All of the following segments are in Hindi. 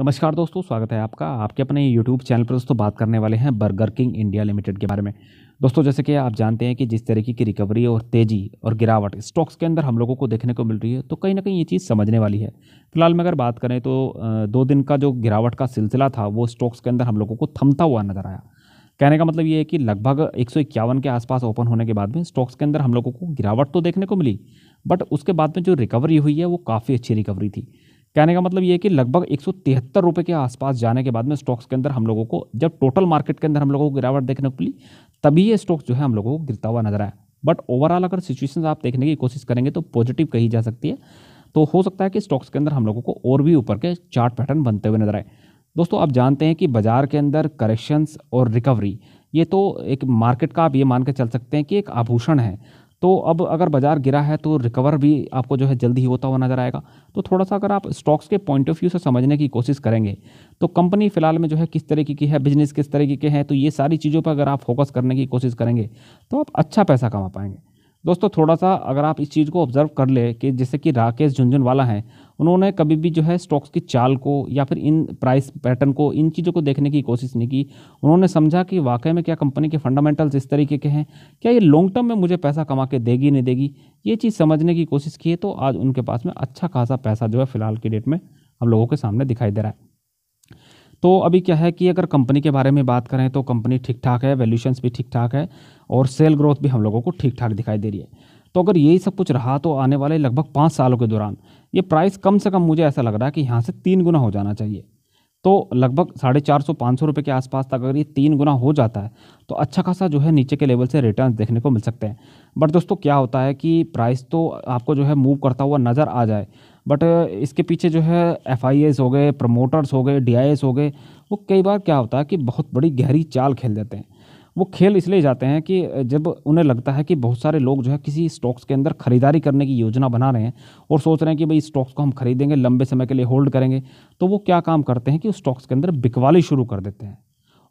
नमस्कार दोस्तों स्वागत है आपका आपके अपने YouTube चैनल पर दोस्तों बात करने वाले हैं बर्गर किंग इंडिया लिमिटेड के बारे में दोस्तों जैसे कि आप जानते हैं कि जिस तरीके की रिकवरी और तेज़ी और गिरावट स्टॉक्स के अंदर हम लोगों को देखने को मिल रही है तो कहीं ना कहीं ये चीज़ समझने वाली है फिलहाल में अगर बात करें तो दो दिन का जो गिरावट का सिलसिला था वो स्टॉक्स के अंदर हम लोगों को थमता हुआ नज़र आया कहने का मतलब ये है कि लगभग एक के आसपास ओपन होने के बाद में स्टॉक्स के अंदर हम लोगों को गिरावट तो देखने को मिली बट उसके बाद में जो रिकवरी हुई है वो काफ़ी अच्छी रिकवरी थी कहने का मतलब ये कि लगभग एक सौ के आसपास जाने के बाद में स्टॉक्स के अंदर हम लोगों को जब टोटल मार्केट के अंदर हम लोगों को गिरावट देखने को मिली तभी ये स्टॉक जो है हम लोगों को गिरता हुआ नजर आया बट ओवरऑल अगर सिचुएशन आप देखने की कोशिश करेंगे तो पॉजिटिव कही जा सकती है तो हो सकता है कि स्टॉक्स के अंदर हम लोगों को और भी ऊपर के चार्ट पैटर्न बनते हुए नजर आए दोस्तों आप जानते हैं कि बाजार के अंदर करेक्शंस और रिकवरी ये तो एक मार्केट का आप ये मान के चल सकते हैं कि एक आभूषण है तो अब अगर बाजार गिरा है तो रिकवर भी आपको जो है जल्दी ही होता हुआ नज़र आएगा तो थोड़ा सा अगर आप स्टॉक्स के पॉइंट ऑफ व्यू से समझने की कोशिश करेंगे तो कंपनी फिलहाल में जो है किस तरीके की है बिजनेस किस तरीके के हैं तो ये सारी चीज़ों पर अगर आप फोकस करने की कोशिश करेंगे तो आप अच्छा पैसा कमा पाएंगे दोस्तों थोड़ा सा अगर आप इस चीज़ को ऑब्जर्व कर ले कि जैसे कि राकेश झुंझुनवाला हैं उन्होंने कभी भी जो है स्टॉक्स की चाल को या फिर इन प्राइस पैटर्न को इन चीज़ों को देखने की कोशिश नहीं की उन्होंने समझा कि वाकई में क्या कंपनी के फंडामेंटल्स इस तरीके के हैं क्या ये लॉन्ग टर्म में मुझे पैसा कमा के देगी नहीं देगी ये चीज़ समझने की कोशिश की है तो आज उनके पास में अच्छा खासा पैसा जो है फिलहाल की डेट में हम लोगों के सामने दिखाई दे रहा है तो अभी क्या है कि अगर कंपनी के बारे में बात करें तो कंपनी ठीक ठाक है वैल्यूशंस भी ठीक ठाक है और सेल ग्रोथ भी हम लोगों को ठीक ठाक दिखाई दे रही है तो अगर यही सब कुछ रहा तो आने वाले लगभग पाँच सालों के दौरान ये प्राइस कम से कम मुझे ऐसा लग रहा है कि यहाँ से तीन गुना हो जाना चाहिए तो लगभग साढ़े चार सौ पाँच सौ रुपये के आसपास तक अगर ये तीन गुना हो जाता है तो अच्छा खासा जो है नीचे के लेवल से रिटर्न देखने को मिल सकते हैं बट दोस्तों क्या होता है कि प्राइस तो आपको जो है मूव करता हुआ नज़र आ जाए बट इसके पीछे जो है एफ हो गए प्रमोटर्स हो गए डी हो गए वो कई बार क्या होता है कि बहुत बड़ी गहरी चाल खेल देते हैं वो खेल इसलिए जाते हैं कि जब उन्हें लगता है कि बहुत सारे लोग जो है किसी स्टॉक्स के अंदर खरीदारी करने की योजना बना रहे हैं और सोच रहे हैं कि भाई स्टॉक्स को हम खरीदेंगे लंबे समय के लिए होल्ड करेंगे तो वो क्या काम करते हैं कि उस स्टॉक्स के अंदर बिकवाली शुरू कर देते हैं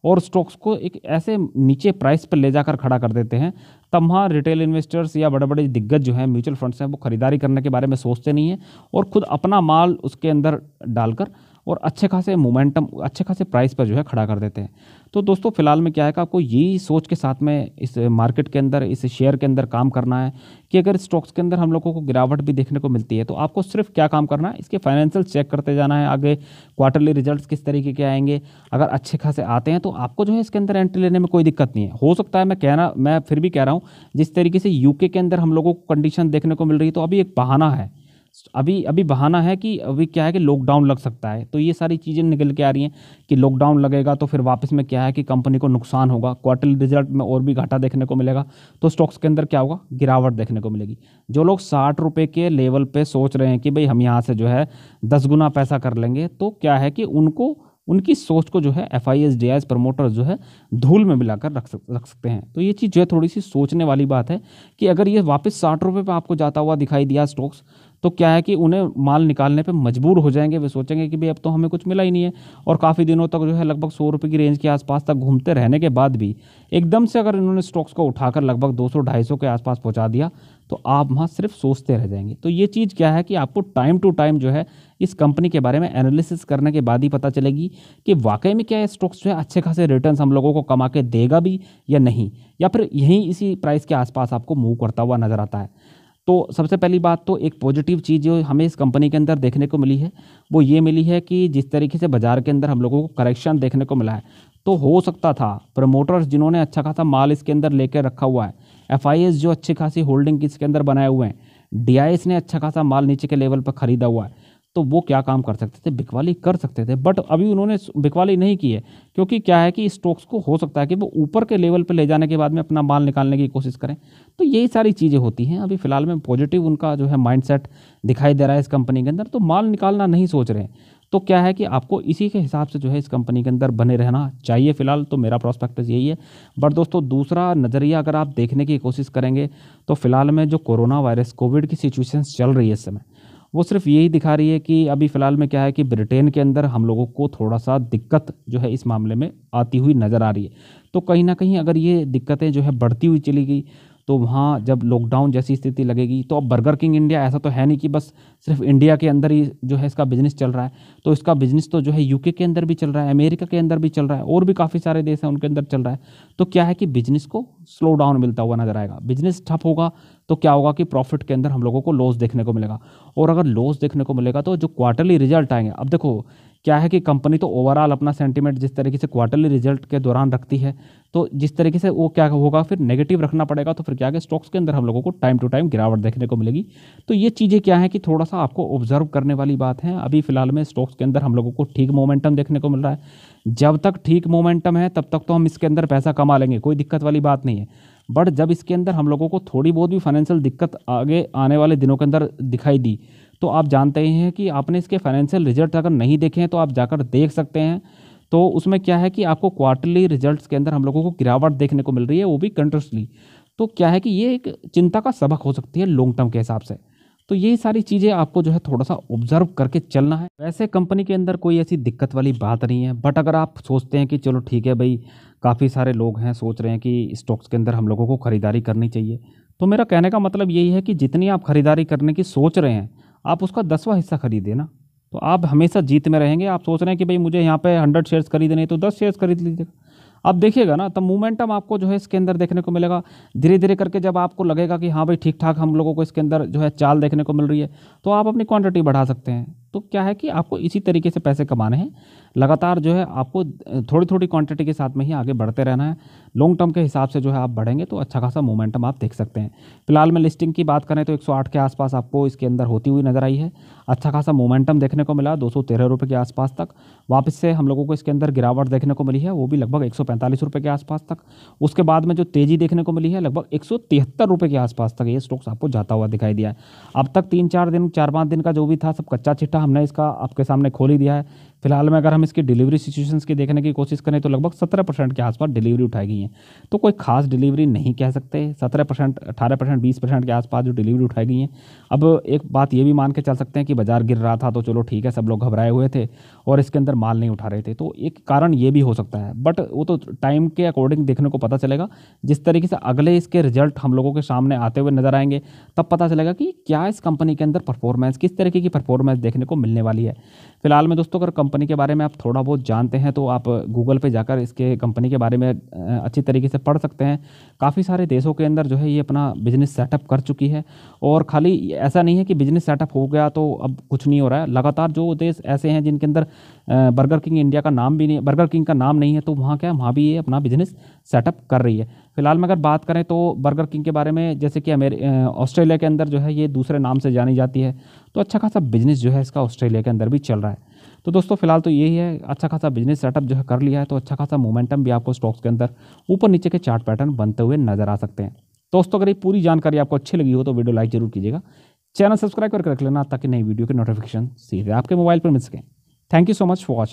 और स्टॉक्स को एक ऐसे नीचे प्राइस पर ले जाकर खड़ा कर देते हैं तब वहाँ रिटेल इन्वेस्टर्स या बड़े बड़े दिग्गज जो हैं म्यूचुअल फंड्स हैं वो खरीदारी करने के बारे में सोचते नहीं हैं और खुद अपना माल उसके अंदर डालकर और अच्छे खासे मोमेंटम अच्छे खासे प्राइस पर जो है खड़ा कर देते हैं तो दोस्तों फिलहाल में क्या है कि आपको यही सोच के साथ में इस मार्केट के अंदर इस शेयर के अंदर काम करना है कि अगर स्टॉक्स के अंदर हम लोगों को गिरावट भी देखने को मिलती है तो आपको सिर्फ क्या काम करना है इसके फाइनेंशियल चेक करते जाना है आगे क्वार्टरली रिजल्ट किस तरीके के आएंगे अगर अच्छे खासे आते हैं तो आपको जो है इसके अंदर एंट्री लेने में कोई दिक्कत नहीं है हो सकता है मैं कहना मैं फिर भी कह रहा हूँ जिस तरीके से यूके के अंदर हम लोगों को कंडीशन देखने को मिल रही है तो अभी एक बहाना है अभी अभी बहाना है कि अभी क्या है कि लॉकडाउन लग सकता है तो ये सारी चीज़ें निकल के आ रही हैं कि लॉकडाउन लगेगा तो फिर वापस में क्या है कि कंपनी को नुकसान होगा क्वार्टरली रिजल्ट में और भी घाटा देखने को मिलेगा तो स्टॉक्स के अंदर क्या होगा गिरावट देखने को मिलेगी जो लोग साठ रुपये के लेवल पर सोच रहे हैं कि भाई हम यहाँ से जो है दस गुना पैसा कर लेंगे तो क्या है कि उनको उनकी सोच को जो है F I S D I S promoters जो है धूल में मिलाकर रख सक रख सकते हैं तो ये चीज़ जो है थोड़ी सी सोचने वाली बात है कि अगर ये वापस साठ रुपये पर आपको जाता हुआ दिखाई दिया स्टॉक्स तो क्या है कि उन्हें माल निकालने पे मजबूर हो जाएंगे वे सोचेंगे कि भाई अब तो हमें कुछ मिला ही नहीं है और काफ़ी दिनों तक जो है लगभग सौ रुपये की रेंज के आसपास तक घूमते रहने के बाद भी एकदम से अगर इन्होंने स्टॉक्स को उठाकर लगभग दो सौ ढाई सौ के आसपास पहुँचा दिया तो आप वहाँ सिर्फ सोचते रह जाएंगे तो ये चीज़ क्या है कि आपको टाइम टू टाइम जो है इस कंपनी के बारे में एनालिसिस करने के बाद ही पता चलेगी कि वाकई में क्या ये स्टॉक्स जो है अच्छे खासे रिटर्न हम लोगों को कमा के देगा भी या नहीं या फिर यहीं इसी प्राइस के आसपास आपको मूव करता हुआ नज़र आता है तो सबसे पहली बात तो एक पॉजिटिव चीज़ जो हमें इस कंपनी के अंदर देखने को मिली है वो ये मिली है कि जिस तरीके से बाज़ार के अंदर हम लोगों को करेक्शन देखने को मिला है तो हो सकता था प्रमोटर्स जिन्होंने अच्छा खासा माल इसके अंदर लेकर रखा हुआ है एफ जो अच्छी खासी होल्डिंग इसके अंदर बनाए हुए हैं डी ने अच्छा खासा माल नीचे के लेवल पर ख़रीदा हुआ है तो वो क्या काम कर सकते थे बिकवाली कर सकते थे बट अभी उन्होंने बिकवाली नहीं की है क्योंकि क्या है कि स्टॉक्स को हो सकता है कि वो ऊपर के लेवल पर ले जाने के बाद में अपना माल निकालने की कोशिश करें तो यही सारी चीज़ें होती हैं अभी फिलहाल में पॉजिटिव उनका जो है माइंड दिखाई दे रहा है इस कंपनी के अंदर तो माल निकालना नहीं सोच रहे हैं तो क्या है कि आपको इसी के हिसाब से जो है इस कंपनी के अंदर बने रहना चाहिए फिलहाल तो मेरा प्रोस्पेक्टस यही है बट दोस्तों दूसरा नज़रिया अगर आप देखने की कोशिश करेंगे तो फिलहाल में जो कोरोना वायरस कोविड की सिचुएशन चल रही है इस समय वो सिर्फ यही दिखा रही है कि अभी फ़िलहाल में क्या है कि ब्रिटेन के अंदर हम लोगों को थोड़ा सा दिक्कत जो है इस मामले में आती हुई नज़र आ रही है तो कहीं ना कहीं अगर ये दिक्कतें जो है बढ़ती हुई चली गई तो वहाँ जब लॉकडाउन जैसी स्थिति लगेगी तो अब बर्गर किंग इंडिया ऐसा तो है नहीं कि बस सिर्फ इंडिया के अंदर ही जो है इसका बिजनेस चल रहा है तो इसका बिजनेस तो जो है यूके के अंदर भी चल रहा है अमेरिका के अंदर भी चल रहा है और भी काफ़ी सारे देश हैं उनके अंदर चल रहा है तो क्या है कि बिजनेस को स्लो डाउन मिलता हुआ नजर आएगा बिजनेस ठप होगा तो क्या होगा कि प्रॉफिट के अंदर हम लोगों को लॉस देखने को मिलेगा और अगर लॉस देखने को मिलेगा तो जो क्वार्टरली रिजल्ट आएंगे अब देखो क्या है कि कंपनी तो ओवरऑल अपना सेंटीमेंट जिस तरीके से क्वार्टरली रिजल्ट के दौरान रखती है तो जिस तरीके से वो क्या होगा फिर नेगेटिव रखना पड़ेगा तो फिर क्या है स्टॉक्स के अंदर हम लोगों को टाइम टू टाइम गिरावट देखने को मिलेगी तो ये चीज़ें क्या है कि थोड़ा सा आपको ऑब्जर्व करने वाली बात है अभी फिलहाल में स्टॉक्स के अंदर हम लोगों को ठीक मोमेंटम देखने को मिल रहा है जब तक ठीक मोमेंटम है तब तक तो हम इसके अंदर पैसा कमा लेंगे कोई दिक्कत वाली बात नहीं है बट जब इसके अंदर हम लोगों को थोड़ी बहुत भी फाइनेंशियल दिक्कत आगे आने वाले दिनों के अंदर दिखाई दी तो आप जानते ही हैं कि आपने इसके फाइनेंशियल रिजल्ट अगर नहीं देखे हैं तो आप जाकर देख सकते हैं तो उसमें क्या है कि आपको क्वार्टरली रिजल्ट्स के अंदर हम लोगों को गिरावट देखने को मिल रही है वो भी कंटिन्यूसली तो क्या है कि ये एक चिंता का सबक हो सकती है लॉन्ग टर्म के हिसाब से तो ये सारी चीज़ें आपको जो है थोड़ा सा ऑब्जर्व करके चलना है वैसे कंपनी के अंदर कोई ऐसी दिक्कत वाली बात नहीं है बट अगर आप सोचते हैं कि चलो ठीक है भाई काफ़ी सारे लोग हैं सोच रहे हैं कि स्टॉक्स के अंदर हम लोगों को ख़रीदारी करनी चाहिए तो मेरा कहने का मतलब यही है कि जितनी आप ख़रीदारी करने की सोच रहे हैं आप उसका दसवा हिस्सा खरीदे ना तो आप हमेशा जीत में रहेंगे आप सोच रहे हैं कि भाई मुझे यहाँ पे हंड्रेड शेयर्स खरीदने तो दस शेयर्स खरीद लीजिएगा आप देखिएगा ना तो मोमेंटम आपको जो है इसके अंदर देखने को मिलेगा धीरे धीरे करके जब आपको लगेगा कि हाँ भाई ठीक ठाक हम लोगों को इसके अंदर जो है चाल देखने को मिल रही है तो आप अपनी क्वांटिटी बढ़ा सकते हैं तो क्या है कि आपको इसी तरीके से पैसे कमाने हैं लगातार जो है आपको थोड़ी थोड़ी क्वांटिटी के साथ में ही आगे बढ़ते रहना है लॉन्ग टर्म के हिसाब से जो है आप बढ़ेंगे तो अच्छा खासा मोमेंटम आप देख सकते हैं फिलहाल में लिस्टिंग की बात करें तो 108 के आसपास आपको इसके अंदर होती हुई नज़र आई है अच्छा खासा मोमेंटम देखने को मिला दो सौ के आसपास तक वापस से हम लोगों को इसके अंदर गिरावट देखने को मिली है वो भी लगभग एक रुपए के आसपास तक उसके बाद में जो तेज़ी देखने को मिली है लगभग एक रुपए के आसपास तक ये स्टॉक्स आपको जाता हुआ दिखाई दिया है अब तक तीन चार दिन चार पाँच दिन का जो भी था सब कच्चा चिट्ठा था हमने इसका आपके सामने खोल ही दिया है फिलहाल में अगर हम इसकी डिलीवरी सिचुएशंस की देखने की कोशिश करें तो लगभग सत्रह परसेंट के आसपास डिलीवरी उठाई गई है तो कोई खास डिलीवरी नहीं कह सकते सत्रह परसेंट अठारह परसेंट बीस परसेंट के आसपास जो डिलीवरी उठाई गई हैं अब एक बात ये भी मान के चल सकते हैं कि बाजार गिर रहा था तो चलो ठीक है सब लोग घबराए हुए थे और इसके अंदर माल नहीं उठा रहे थे तो एक कारण ये भी हो सकता है बट वो तो टाइम के अकॉर्डिंग देखने को पता चलेगा जिस तरीके से अगले इसके रिजल्ट हम लोगों के सामने आते हुए नजर आएंगे तब पता चलेगा कि क्या इस कंपनी के अंदर परफॉर्मेंस किस तरीके की परफॉर्मेंस देखने को मिलने वाली है फिलहाल में दोस्तों अगर कंपनी के बारे में आप थोड़ा बहुत जानते हैं तो आप गूगल पे जाकर इसके कंपनी के बारे में अच्छी तरीके से पढ़ सकते हैं काफ़ी सारे देशों के अंदर जो है ये अपना बिजनेस सेटअप कर चुकी है और खाली ऐसा नहीं है कि बिजनेस सेटअप हो गया तो अब कुछ नहीं हो रहा है लगातार जो देश ऐसे हैं जिनके अंदर बर्गर किंग इंडिया का नाम भी नहीं बर्गर किंग का नाम नहीं है तो वहाँ क्या वहाँ भी ये अपना बिजनेस सेटअप कर रही है फिलहाल में अगर बात करें तो बर्गर किंग के बारे में जैसे कि ऑस्ट्रेलिया के अंदर जो है ये दूसरे नाम से जानी जाती है तो अच्छा खासा बिजनेस जो है इसका ऑस्ट्रेलिया के अंदर भी चल रहा है तो दोस्तों फिलहाल तो यही है अच्छा खासा बिजनेस सेटअप जो है कर लिया है तो अच्छा खासा मोमेंटम भी आपको स्टॉक्स के अंदर ऊपर नीचे के चार्ट पैटर्न बनते हुए नजर आ सकते हैं दोस्तों अगर ये पूरी जानकारी आपको अच्छी लगी हो तो वीडियो लाइक जरूर कीजिएगा चैनल सब्सक्राइब करके रख लेना ताकि नई वीडियो के नोटिफिकेशन सीधे आपके मोबाइल पर मिल सकें thank you so much for watching